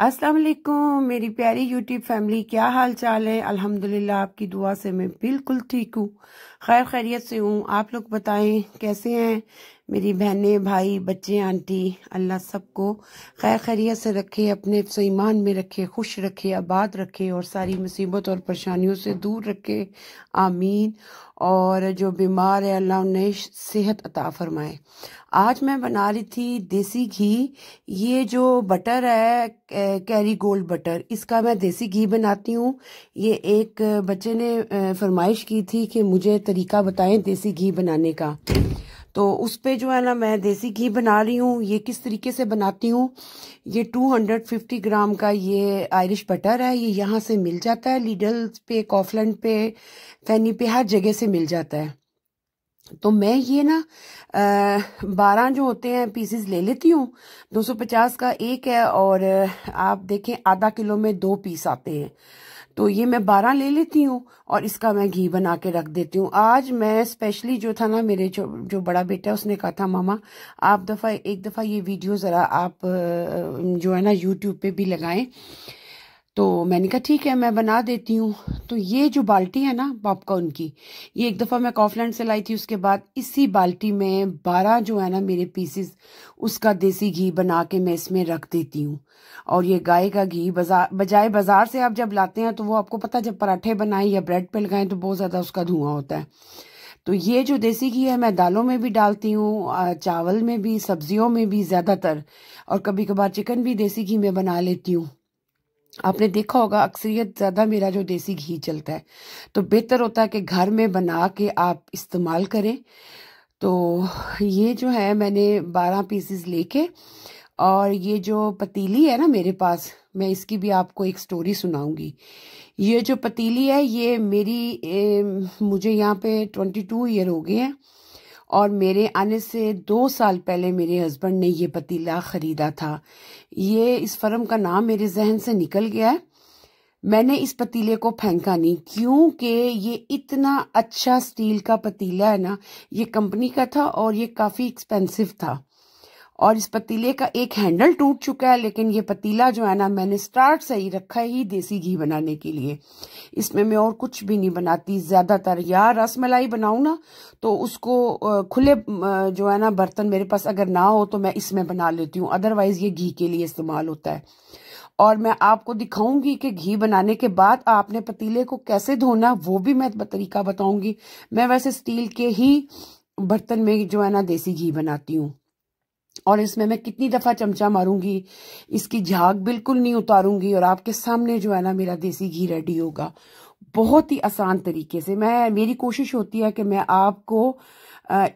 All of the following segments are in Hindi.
अस्सलाम वालेकुम मेरी प्यारी यूट्यूब फैमिली क्या हाल चाल है अल्हम्दुलिल्लाह आपकी दुआ से मैं बिल्कुल ठीक हूँ खैर खैरियत से हूँ आप लोग बताएं कैसे हैं मेरी बहनें भाई बच्चे आंटी अल्लाह सबको खैर खैरियत से रखे अपने ईमान में रखे खुश रखे आबाद रखे और सारी मुसीबत और परेशानियों से दूर रखे आमीन और जो बीमार है अल्लाह उन्हें सेहत अता फरमाए आज मैं बना रही थी देसी घी ये जो बटर है कैरी गोल्ड बटर इसका मैं देसी घी बनाती हूँ ये एक बच्चे ने फरमाइश की थी कि मुझे तरीका बताएं देसी घी बनाने का तो उस पर जो है ना मैं देसी घी बना रही हूँ ये किस तरीके से बनाती हूँ ये 250 ग्राम का ये आयरिश बटर है ये यहाँ से मिल जाता है लीडल्स पे कॉफलैंड पे फैनी पे हर जगह से मिल जाता है तो मैं ये ना बारह जो होते हैं पीसेस ले लेती हूँ 250 का एक है और आप देखें आधा किलो में दो पीस आते हैं तो ये मैं बारह ले लेती हूँ और इसका मैं घी बना के रख देती हूँ आज मैं स्पेशली जो था ना मेरे जो जो बड़ा बेटा है उसने कहा था मामा आप दफ़ा एक दफ़ा ये वीडियो ज़रा आप जो है ना यूट्यूब पे भी लगाएं तो मैंने कहा ठीक है मैं बना देती हूँ तो ये जो बाल्टी है ना पॉपकॉर्न की ये एक दफ़ा मैं कॉफलैंड से लाई थी उसके बाद इसी बाल्टी में बारह जो है ना मेरे पीसेस उसका देसी घी बना के मैं इसमें रख देती हूँ और ये गाय का घी बाजार बजाय बाज़ार से आप जब लाते हैं तो वो आपको पता जब पराठे बनाएं या ब्रेड पे लगाएं तो बहुत ज़्यादा उसका धुआं होता है तो ये जो देसी घी है मैं दालों में भी डालती हूँ चावल में भी सब्जियों में भी ज़्यादातर और कभी कभार चिकन भी देसी घी में बना लेती हूँ आपने देखा होगा अक्सरियत ज़्यादा मेरा जो देसी घी चलता है तो बेहतर होता है कि घर में बना के आप इस्तेमाल करें तो ये जो है मैंने बारह पीसेस लेके और ये जो पतीली है ना मेरे पास मैं इसकी भी आपको एक स्टोरी सुनाऊंगी ये जो पतीली है ये मेरी ए, मुझे यहाँ पे ट्वेंटी टू ईयर हो गए हैं और मेरे आने से दो साल पहले मेरे हस्बैंड ने ये पतीला ख़रीदा था ये इस फर्म का नाम मेरे जहन से निकल गया है मैंने इस पतीले को फेंका नहीं क्योंकि ये इतना अच्छा स्टील का पतीला है ना ये कंपनी का था और ये काफ़ी एक्सपेंसिव था और इस पतीले का एक हैंडल टूट चुका है लेकिन ये पतीला जो है ना मैंने स्टार्ट से ही रखा ही देसी घी बनाने के लिए इसमें मैं और कुछ भी नहीं बनाती ज़्यादातर या रस मलाई बनाऊ ना तो उसको खुले जो है ना बर्तन मेरे पास अगर ना हो तो मैं इसमें बना लेती हूँ अदरवाइज़ ये घी के लिए इस्तेमाल होता है और मैं आपको दिखाऊंगी कि घी बनाने के बाद आपने पतीले को कैसे धोना वो भी मैं तरीका बताऊंगी मैं वैसे स्टील के ही बर्तन में जो है ना देसी घी बनाती हूँ और इसमें मैं कितनी दफ़ा चमचा मारूंगी इसकी झाग बिल्कुल नहीं उतारूंगी और आपके सामने जो है ना मेरा देसी घी रेडी होगा बहुत ही आसान तरीके से मैं मेरी कोशिश होती है कि मैं आपको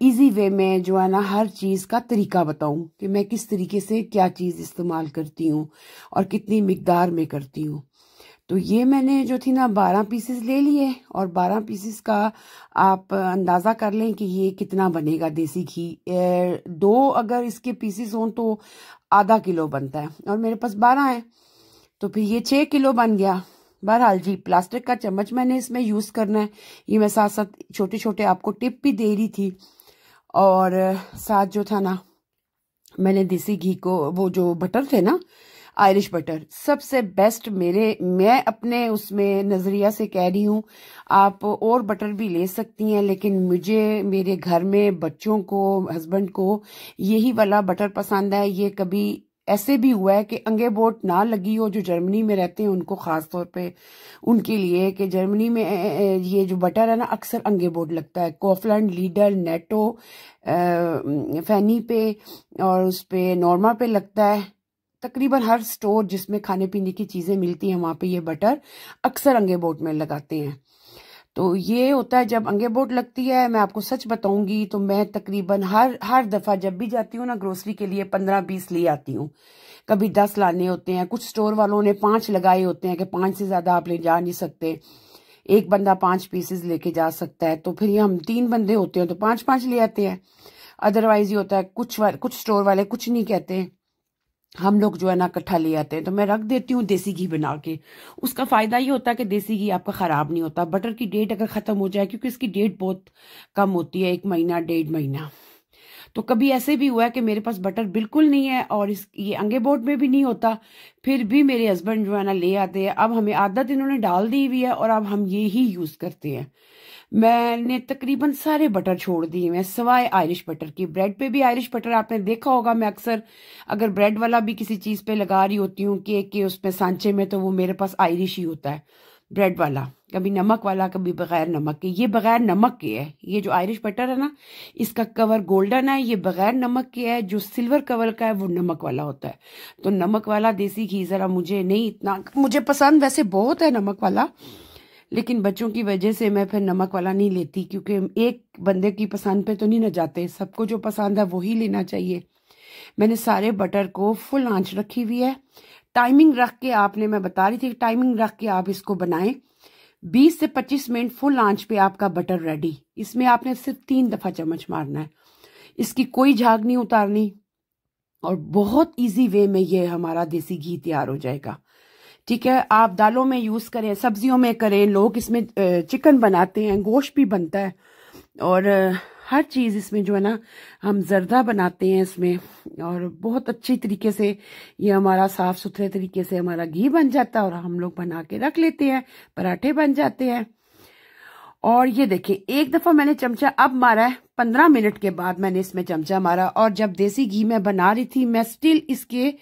इजी वे में जो है ना हर चीज़ का तरीका बताऊं कि मैं किस तरीके से क्या चीज़ इस्तेमाल करती हूँ और कितनी मकदार में करती हूँ तो ये मैंने जो थी ना बारह पीसेस ले लिए और बारह पीसेस का आप अंदाज़ा कर लें कि ये कितना बनेगा देसी घी दो अगर इसके पीसेस हों तो आधा किलो बनता है और मेरे पास बारह हैं तो फिर ये छः किलो बन गया बहरहाल जी प्लास्टिक का चम्मच मैंने इसमें यूज़ करना है ये मैं साथ साथ छोटे छोटे आपको टिप भी दे रही थी और साथ जो था ना मैंने देसी घी को वो जो बटर थे ना आयरिश बटर सबसे बेस्ट मेरे मैं अपने उसमें नज़रिया से कह रही हूँ आप और बटर भी ले सकती हैं लेकिन मुझे मेरे घर में बच्चों को हस्बैंड को यही वाला बटर पसंद है ये कभी ऐसे भी हुआ है कि अंगे बोट ना लगी हो जो जर्मनी में रहते हैं उनको ख़ास तौर पे उनके लिए कि जर्मनी में ये जो बटर है ना अक्सर अंगे बोट लगता है कोफलैंड लीडर नेटो फैनी पे और उस पर नॉर्मा पे लगता है तकरीबन हर स्टोर जिसमें खाने पीने की चीज़ें मिलती हैं वहाँ पे ये बटर अक्सर अंगे बोट में लगाते हैं तो ये होता है जब अंगे बोट लगती है मैं आपको सच बताऊंगी तो मैं तकरीबन हर हर दफ़ा जब भी जाती हूँ ना ग्रोसरी के लिए पंद्रह बीस ले आती हूँ कभी दस लाने होते हैं कुछ स्टोर वालों ने पाँच लगाए होते हैं कि पाँच से ज़्यादा आप ले जा नहीं सकते एक बंदा पाँच पीसेस लेके जा सकता है तो फिर ये हम तीन बंदे होते हैं तो पाँच पाँच ले आते हैं अदरवाइज ये होता है कुछ कुछ स्टोर वाले कुछ नहीं कहते हैं हम लोग जो है ना इकट्ठा ले आते हैं तो मैं रख देती हूँ देसी घी बना के उसका फ़ायदा ये होता है कि देसी घी आपका ख़राब नहीं होता बटर की डेट अगर ख़त्म हो जाए क्योंकि इसकी डेट बहुत कम होती है एक महीना डेढ़ महीना तो कभी ऐसे भी हुआ है कि मेरे पास बटर बिल्कुल नहीं है और इस ये अंगे बोर्ड में भी नहीं होता फिर भी मेरे हस्बैंड जो है ना ले आते हैं अब हमें आदत इन्होंने डाल दी हुई है और अब हम ये ही यूज़ करते हैं मैंने तकरीबन सारे बटर छोड़ दिए हैं सवाए आयरिश बटर की ब्रेड पे भी आयरिश बटर आपने देखा होगा मैं अक्सर अगर ब्रेड वाला भी किसी चीज़ पे लगा रही होती हूँ केक के उसमें सांचे में तो वो मेरे पास आयरिश ही होता है ब्रेड वाला कभी नमक वाला कभी बगैर नमक के ये बगैर नमक के है ये जो आयरिश बटर है ना इसका कवर गोल्डन है ये बगैर नमक के है जो सिल्वर कवर का है वो नमक वाला होता है तो नमक वाला देसी घी ज़रा मुझे नहीं इतना मुझे पसंद वैसे बहुत है नमक वाला लेकिन बच्चों की वजह से मैं फिर नमक वाला नहीं लेती क्योंकि एक बंदे की पसंद पे तो नहीं ना जाते सबको जो पसंद है वही लेना चाहिए मैंने सारे बटर को फुल आंच रखी हुई है टाइमिंग रख के आपने मैं बता रही थी टाइमिंग रख के आप इसको बनाएं 20 से 25 मिनट फुल आंच पे आपका बटर रेडी इसमें आपने सिर्फ तीन दफ़ा चम्मच मारना है इसकी कोई झाग नहीं उतारनी और बहुत इजी वे में ये हमारा देसी घी तैयार हो जाएगा ठीक है आप दालों में यूज़ करें सब्जियों में करें लोग इसमें चिकन बनाते हैं गोश्त भी बनता है और हर चीज़ इसमें जो है ना हम जरदा बनाते हैं इसमें और बहुत अच्छी तरीके से ये हमारा साफ़ सुथरे तरीके से हमारा घी बन जाता है और हम लोग बना के रख लेते हैं पराठे बन जाते हैं और ये देखिए एक दफा मैंने चमचा अब मारा है पंद्रह मिनट के बाद मैंने इसमें चमचा मारा और जब देसी घी मैं बना रही थी मैं स्टिल इसके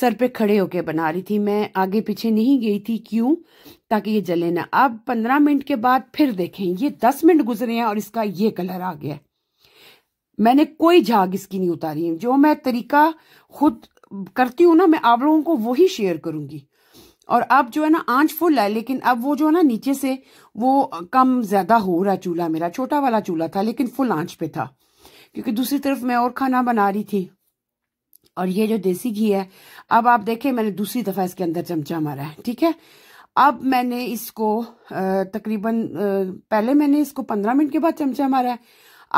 सर पे खड़े होके बना रही थी मैं आगे पीछे नहीं गई थी क्यों ताकि ये जले ना अब पंद्रह मिनट के बाद फिर देखें ये दस मिनट गुजरे हैं और इसका ये कलर आ गया मैंने कोई झाग इसकी नहीं उतारी जो मैं तरीका खुद करती हूं ना मैं आप लोगों को वही शेयर करूंगी और अब जो है ना आंच फुल है लेकिन अब वो जो है ना नीचे से वो कम ज्यादा हो रहा चूल्हा मेरा छोटा वाला चूल्हा था लेकिन फुल आंच पे था क्योंकि दूसरी तरफ मैं और खाना बना रही थी और ये जो देसी घी है अब आप देखें मैंने दूसरी दफा इसके अंदर चमचा मारा है ठीक है अब मैंने इसको तकरीबन पहले मैंने इसको पंद्रह मिनट के बाद चमचा मारा है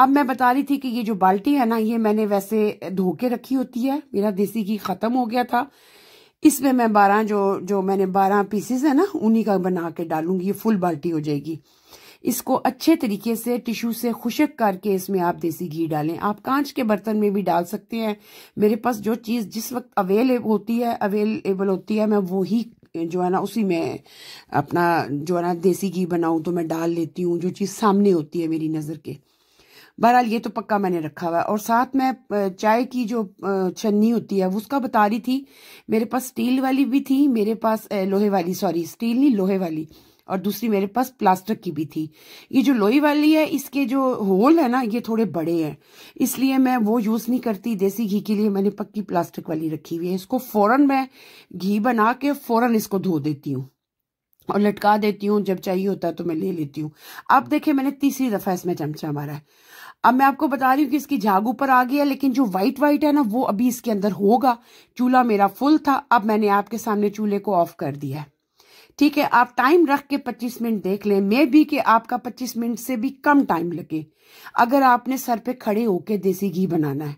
अब मैं बता रही थी कि ये जो बाल्टी है ना ये मैंने वैसे धो के रखी होती है मेरा देसी घी खत्म हो गया था इसमें मैं बारह जो जो मैंने बारह पीसेस है ना उन्हीं का बना के डालूंगी ये फुल बाल्टी हो जाएगी इसको अच्छे तरीके से टिश्यू से खुशक करके इसमें आप देसी घी डालें आप कांच के बर्तन में भी डाल सकते हैं मेरे पास जो चीज़ जिस वक्त अवेलेबल होती है अवेलेबल होती है मैं वो ही जो है ना उसी में अपना जो है ना देसी घी बनाऊं तो मैं डाल लेती हूँ जो चीज़ सामने होती है मेरी नज़र के बहरहाल ये तो पक्का मैंने रखा हुआ है और साथ में चाय की जो छन्नी होती है उसका बता रही थी मेरे पास स्टील वाली भी थी मेरे पास लोहे वाली सॉरी स्टील नहीं लोहे वाली और दूसरी मेरे पास प्लास्टिक की भी थी ये जो लोहे वाली है इसके जो होल है ना ये थोड़े बड़े हैं इसलिए मैं वो यूज़ नहीं करती देसी घी के लिए मैंने पक्की प्लास्टिक वाली रखी हुई है इसको फ़ौरन मैं घी बना के फ़ौरन इसको धो देती हूँ और लटका देती हूँ जब चाहिए होता है तो मैं ले लेती हूँ अब देखे मैंने तीसरी दफ़ा इसमें चमचा मारा है अब मैं आपको बता रही हूँ कि इसकी झाग ऊपर आ गई है लेकिन जो व्हाइट व्हाइट है ना वो अभी इसके अंदर होगा चूल्हा मेरा फुल था अब मैंने आपके सामने चूल्हे को ऑफ कर दिया है ठीक है आप टाइम रख के 25 मिनट देख लें मे भी कि आपका 25 मिनट से भी कम टाइम लगे अगर आपने सर पे खड़े होके देसी घी बनाना है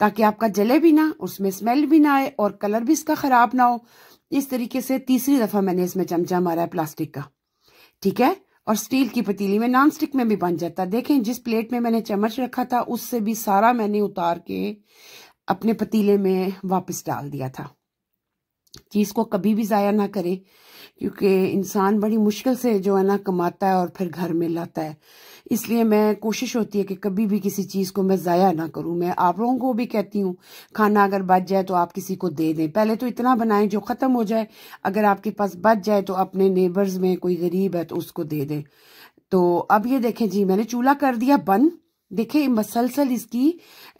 ताकि आपका जले भी ना उसमें स्मेल भी ना आए और कलर भी इसका खराब ना हो इस तरीके से तीसरी दफा मैंने इसमें चमचा मारा है प्लास्टिक का ठीक है और स्टील की पतीली में नॉन स्टिक में भी बन जाता देखें जिस प्लेट में मैंने चम्मच रखा था उससे भी सारा मैंने उतार के अपने पतीले में वापस डाल दिया था चीज़ को कभी भी ज़ाया ना करें क्योंकि इंसान बड़ी मुश्किल से जो है ना कमाता है और फिर घर में लाता है इसलिए मैं कोशिश होती है कि कभी भी किसी चीज़ को मैं ज़ाया ना करूं मैं आप लोगों को भी कहती हूँ खाना अगर बच जाए तो आप किसी को दे दें पहले तो इतना बनाएं जो ख़त्म हो जाए अगर आपके पास बच जाए तो अपने नेबर्स में कोई गरीब है तो उसको दे दें तो अब ये देखें जी मैंने चूल्हा कर दिया बंद देखिए मसलसल इसकी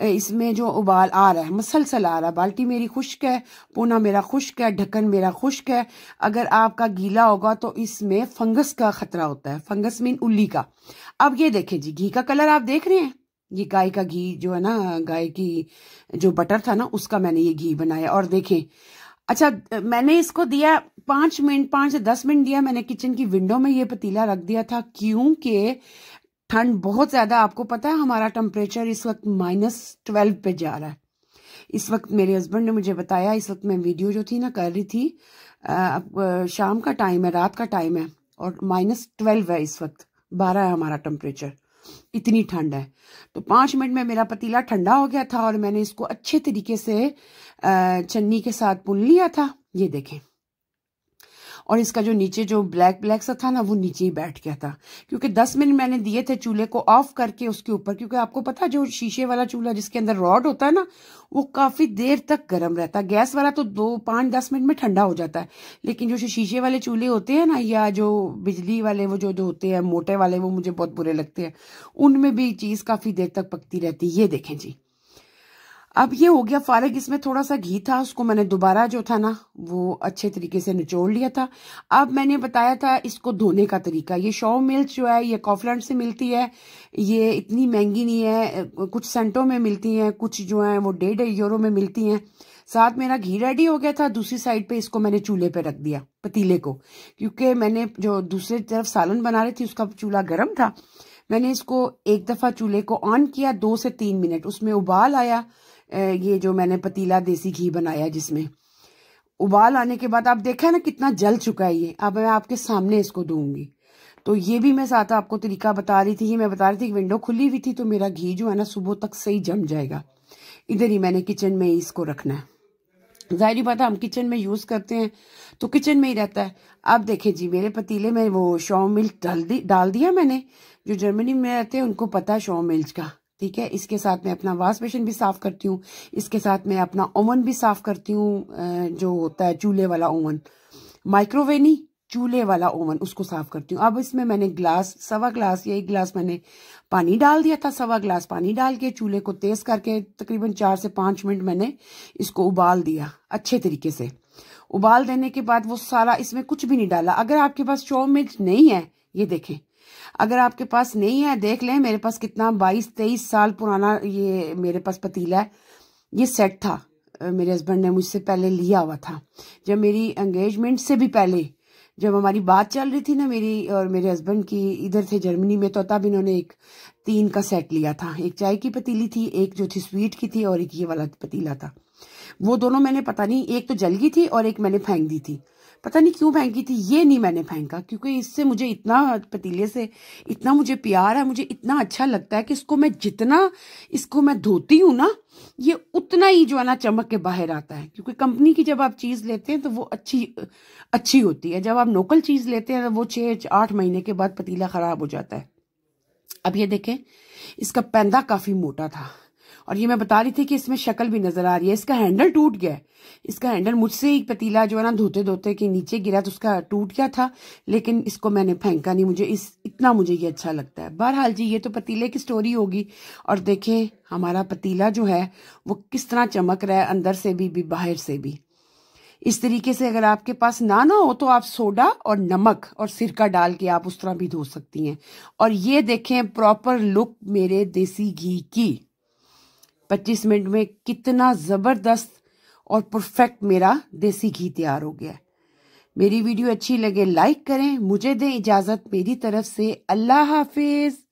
इसमें जो उबाल आ रहा है मसलसल आ रहा है बाल्टी मेरी खुश्क है पूना मेरा खुश्क है ढक्कन मेरा खुश्क है अगर आपका गीला होगा तो इसमें फंगस का खतरा होता है फंगस मीन उल्ली का अब ये देखें जी घी का कलर आप देख रहे हैं ये गाय का घी जो है ना गाय की जो बटर था ना उसका मैंने ये घी बनाया और देखें अच्छा मैंने इसको दिया पांच मिनट पांच से दस मिनट दिया मैंने किचन की विंडो में ये पतीला रख दिया था क्योंकि ठंड बहुत ज्यादा आपको पता है हमारा टेम्परेचर इस वक्त माइनस ट्वेल्व पे जा रहा है इस वक्त मेरे हस्बैंड ने मुझे बताया इस वक्त मैं वीडियो जो थी ना कर रही थी अब शाम का टाइम है रात का टाइम है और माइनस ट्वेल्व है इस वक्त बारह है हमारा टेम्परेचर इतनी ठंड है तो पाँच मिनट में मेरा पतीला ठंडा हो गया था और मैंने इसको अच्छे तरीके से चन्नी के साथ पुन लिया था ये देखें और इसका जो नीचे जो ब्लैक ब्लैक सा था ना वो नीचे ही बैठ गया था क्योंकि दस मिनट मैंने दिए थे चूल्हे को ऑफ करके उसके ऊपर क्योंकि आपको पता जो शीशे वाला चूल्हा जिसके अंदर रॉड होता है ना वो काफी देर तक गर्म रहता है गैस वाला तो दो पांच दस मिनट में ठंडा हो जाता है लेकिन जो शीशे वाले चूल्हे होते हैं ना या जो बिजली वाले वो जो जो होते हैं मोटे वाले वो मुझे बहुत बुरे लगते हैं उनमें भी चीज़ काफ़ी देर तक पकती रहती है ये देखें जी अब ये हो गया फारग इसमें थोड़ा सा घी था उसको मैंने दोबारा जो था ना वो अच्छे तरीके से निचोड़ लिया था अब मैंने बताया था इसको धोने का तरीका ये शो मिल्क जो है ये कॉफलैंड से मिलती है ये इतनी महंगी नहीं है कुछ सेंटों में मिलती हैं कुछ जो हैं वो डेढ़ यूरो में मिलती हैं साथ मेरा घी रेडी हो गया था दूसरी साइड पे इसको मैंने चूल्हे पे रख दिया पतीले को क्योंकि मैंने जो दूसरी तरफ सालन बना रही थी उसका चूल्हा गर्म था मैंने इसको एक दफ़ा चूल्हे को ऑन किया दो से तीन मिनट उसमें उबाल आया ये जो मैंने पतीला देसी घी बनाया जिसमें उबाल आने के बाद आप देखा है ना कितना जल चुका है ये अब मैं आपके सामने इसको दूंगी तो ये भी मैं साथ आपको तरीका बता रही थी ये मैं बता रही थी विंडो खुली हुई थी तो मेरा घी जो है ना सुबह तक सही जम जाएगा इधर ही मैंने किचन में इसको रखना है जाहिर बात है हम किचन में यूज़ करते हैं तो किचन में ही रहता है अब देखें जी मेरे पतीले में वो शॉ मिल्क डाल दी डाल दिया मैंने जो जर्मनी में रहते हैं उनको पता है शॉ मिल्क का ठीक है इसके साथ मैं अपना वाश बेसन भी साफ़ करती हूँ इसके साथ मैं अपना ओवन भी साफ़ करती हूँ जो होता है चूल्हे वाला ओवन माइक्रोवेनी नहीं चूल्हे वाला ओवन उसको साफ़ करती हूँ अब इसमें मैंने ग्लास सवा ग्लास या एक ग्लास मैंने पानी डाल दिया था सवा ग्लास पानी डाल के चूल्हे को तेज़ करके तकरीबन चार से पांच मिनट मैंने इसको उबाल दिया अच्छे तरीके से उबाल देने के बाद वो सारा इसमें कुछ भी नहीं डाला अगर आपके पास चौ मिर्च नहीं है ये देखें अगर आपके पास नहीं है देख लें मेरे पास कितना बाईस तेईस साल पुराना ये मेरे पास पतीला है ये सेट था मेरे हस्बैंड ने मुझसे पहले लिया हुआ था जब मेरी एंगेजमेंट से भी पहले जब हमारी बात चल रही थी ना मेरी और मेरे हस्बैंड की इधर थे जर्मनी में तो तब इन्होंने एक तीन का सेट लिया था एक चाय की पतीली थी एक जो थी स्वीट की थी और एक ये वाला पतीला था वो दोनों मैंने पता नहीं एक तो जल गई थी और एक मैंने फेंक दी थी पता नहीं क्यों फेंकी थी ये नहीं मैंने फेंका क्योंकि इससे मुझे इतना पतीले से इतना मुझे प्यार है मुझे इतना अच्छा लगता है कि इसको मैं जितना इसको मैं धोती हूँ ना ये उतना ही जो है ना चमक के बाहर आता है क्योंकि कंपनी की जब आप चीज़ लेते हैं तो वो अच्छी अच्छी होती है जब आप लोकल चीज़ लेते हैं तो वो छः आठ महीने के बाद पतीला ख़राब हो जाता है अब ये देखें इसका पैंदा काफ़ी मोटा था और ये मैं बता रही थी कि इसमें शक्ल भी नजर आ रही है इसका हैंडल टूट गया है इसका हैंडल मुझसे ही पतीला जो है ना धोते धोते के नीचे गिरा तो उसका टूट गया था लेकिन इसको मैंने फेंका नहीं मुझे इस इतना मुझे ये अच्छा लगता है बहरहाल जी ये तो पतीले की स्टोरी होगी और देखें हमारा पतीला जो है वो किस तरह चमक रहा है अंदर से भी, भी बाहर से भी इस तरीके से अगर आपके पास ना ना हो तो आप सोडा और नमक और सिरका डाल के आप उस तरह भी धो सकती हैं और ये देखें प्रॉपर लुक मेरे देसी घी की 25 मिनट में कितना ज़बरदस्त और परफेक्ट मेरा देसी घी तैयार हो गया मेरी वीडियो अच्छी लगे लाइक करें मुझे दें इजाज़त मेरी तरफ से अल्लाह हाफिज़